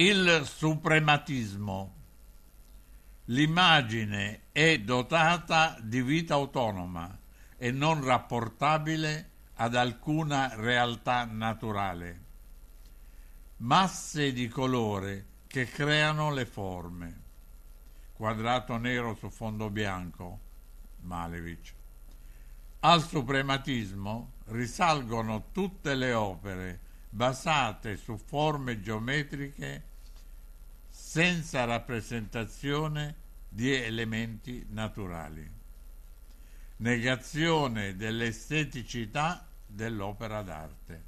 Il suprematismo. L'immagine è dotata di vita autonoma e non rapportabile ad alcuna realtà naturale. Masse di colore che creano le forme. Quadrato nero su fondo bianco, Malevich. Al suprematismo risalgono tutte le opere basate su forme geometriche senza rappresentazione di elementi naturali. Negazione dell'esteticità dell'opera d'arte.